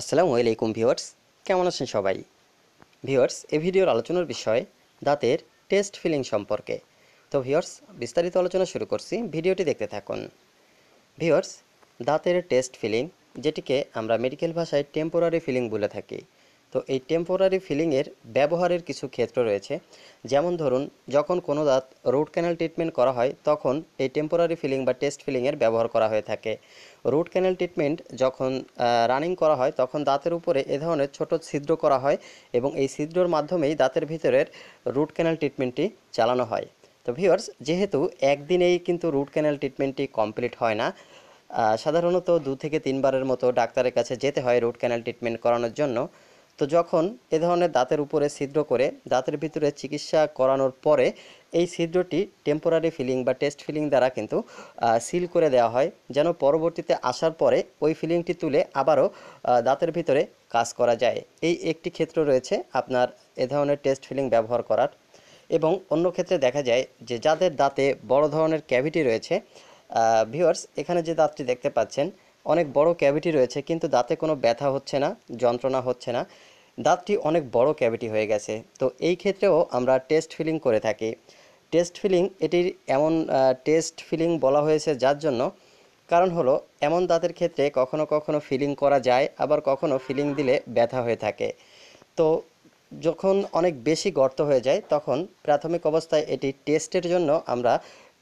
আসসালামু আলাইকুম ভিউয়ার্স কেমন আছেন সবাই ভিউয়ার্স এই ভিডিওর আলোচনার বিষয় দাঁতের টেস্ট ফিলিং সম্পর্কে তো ভিউয়ার্স বিস্তারিত আলোচনা শুরু করছি ভিডিওটি দেখতে থাকুন ভিউয়ার্স দাঁতের টেস্ট ফিলিং যেটিকে আমরা মেডিকেল ভাষায় টেম্পোরারি ফিলিং বলে থাকি তো এই টেম্পোরারি ফিলিংয়ের ব্যবহারের কিছু ক্ষেত্র রয়েছে যেমন ধরুন যখন কোনো দাঁত রুট ক্যানেল ট্রিটমেন্ট করা হয় তখন এই টেম্পোরারি ফিলিং বা টেস্ট ফিলিংয়ের ব্যবহার করা হয়ে থাকে রুট ক্যানাল ট্রিটমেন্ট যখন রানিং করা হয় তখন দাঁতের উপরে এ ধরনের ছোট ছিদ্র করা হয় এবং এই ছিদ্রর মাধ্যমেই দাঁতের ভিতরের রুট ক্যানেল ট্রিটমেন্টটি চালানো হয় তো ভিওর্স যেহেতু একদিনেই কিন্তু রুট ক্যানেল ট্রিটমেন্টটি কমপ্লিট হয় না সাধারণত দু থেকে তিনবারের মতো ডাক্তারের কাছে যেতে হয় রুট ক্যানেল ট্রিটমেন্ট করানোর জন্য তো যখন এ ধরনের দাঁতের উপরে ছিদ্র করে দাঁতের ভিতরে চিকিৎসা করানোর পরে এই ছিদ্রটি টেম্পোরারি ফিলিং বা টেস্ট ফিলিং দ্বারা কিন্তু সিল করে দেওয়া হয় যেন পরবর্তীতে আসার পরে ওই ফিলিংটি তুলে আবারও দাঁতের ভিতরে কাজ করা যায় এই একটি ক্ষেত্র রয়েছে আপনার এ ধরনের টেস্ট ফিলিং ব্যবহার করার এবং অন্য ক্ষেত্রে দেখা যায় যে যাদের দাঁতে বড় ধরনের ক্যাভিটি রয়েছে ভিওয়ার্স এখানে যে দাঁতটি দেখতে পাচ্ছেন অনেক বড় ক্যাভিটি রয়েছে কিন্তু দাঁতে কোনো ব্যথা হচ্ছে না যন্ত্রণা হচ্ছে না দাঁতটি অনেক বড় ক্যাভিটি হয়ে গেছে তো এই ক্ষেত্রেও আমরা টেস্ট ফিলিং করে থাকি টেস্ট ফিলিং এটির এমন টেস্ট ফিলিং বলা হয়েছে যার জন্য কারণ হলো এমন দাঁতের ক্ষেত্রে কখনো কখনো ফিলিং করা যায় আবার কখনো ফিলিং দিলে ব্যথা হয়ে থাকে তো যখন অনেক বেশি গর্ত হয়ে যায় তখন প্রাথমিক অবস্থায় এটি টেস্টের জন্য আমরা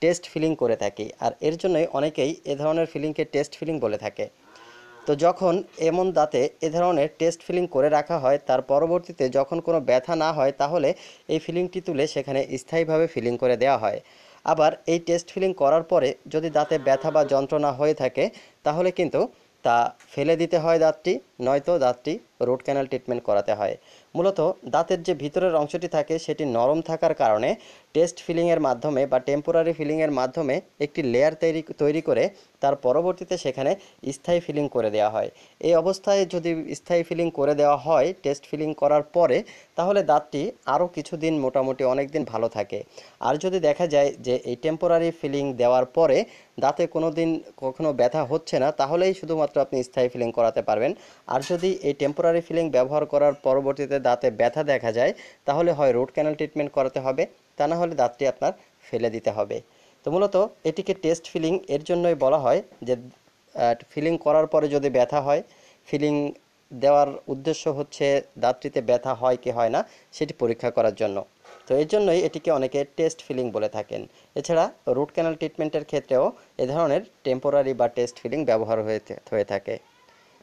টেস্ট ফিলিং করে থাকি আর এর জন্যই অনেকেই এ ধরনের ফিলিংকে টেস্ট ফিলিং বলে থাকে তো যখন এমন দাঁতে এ ধরনের টেস্ট ফিলিং করে রাখা হয় তার পরবর্তীতে যখন কোনো ব্যথা না হয় তাহলে এই ফিলিংটি তুলে সেখানে স্থায়ীভাবে ফিলিং করে দেওয়া হয় আবার এই টেস্ট ফিলিং করার পরে যদি দাঁতে ব্যথা বা যন্ত্রণা হয়ে থাকে তাহলে কিন্তু তা ফেলে দিতে হয় দাঁতটি নয়তো দাঁতটি রুট ক্যানাল ট্রিটমেন্ট করাতে হয় মূলত দাঁতের যে ভিতরের অংশটি থাকে সেটি নরম থাকার কারণে টেস্ট ফিলিংয়ের মাধ্যমে বা টেম্পোরারি ফিলিংয়ের মাধ্যমে একটি লেয়ার তৈরি তৈরি করে তার পরবর্তীতে সেখানে স্থায়ী ফিলিং করে দেওয়া হয় এই অবস্থায় যদি স্থায়ী ফিলিং করে দেওয়া হয় টেস্ট ফিলিং করার পরে তাহলে দাঁতটি আরও কিছুদিন মোটামুটি অনেক দিন ভালো থাকে আর যদি দেখা যায় যে এই টেম্পোরারি ফিলিং দেওয়ার পরে দাঁতে কোনো দিন কখনও ব্যথা হচ্ছে না তাহলেই শুধুমাত্র আপনি স্থায়ী ফিলিং করাতে পারবেন আর যদি এই টেম্পোরারি টেম্পোরারি ফিলিং ব্যবহার করার পরবর্তীতে দাঁতে ব্যথা দেখা যায় তাহলে হয় রুট ক্যানাল ট্রিটমেন্ট করাতে হবে তা না হলে দাঁতটি আপনার ফেলে দিতে হবে তো মূলত এটিকে টেস্ট ফিলিং এর জন্যই বলা হয় যে ফিলিং করার পরে যদি ব্যথা হয় ফিলিং দেওয়ার উদ্দেশ্য হচ্ছে দাঁতটিতে ব্যথা হয় কি হয় না সেটি পরীক্ষা করার জন্য তো এর জন্যই এটিকে অনেকে টেস্ট ফিলিং বলে থাকেন এছাড়া রুট ক্যানাল ট্রিটমেন্টের ক্ষেত্রেও এ ধরনের টেম্পোরারি বা টেস্ট ফিলিং ব্যবহার হয়ে হয়ে থাকে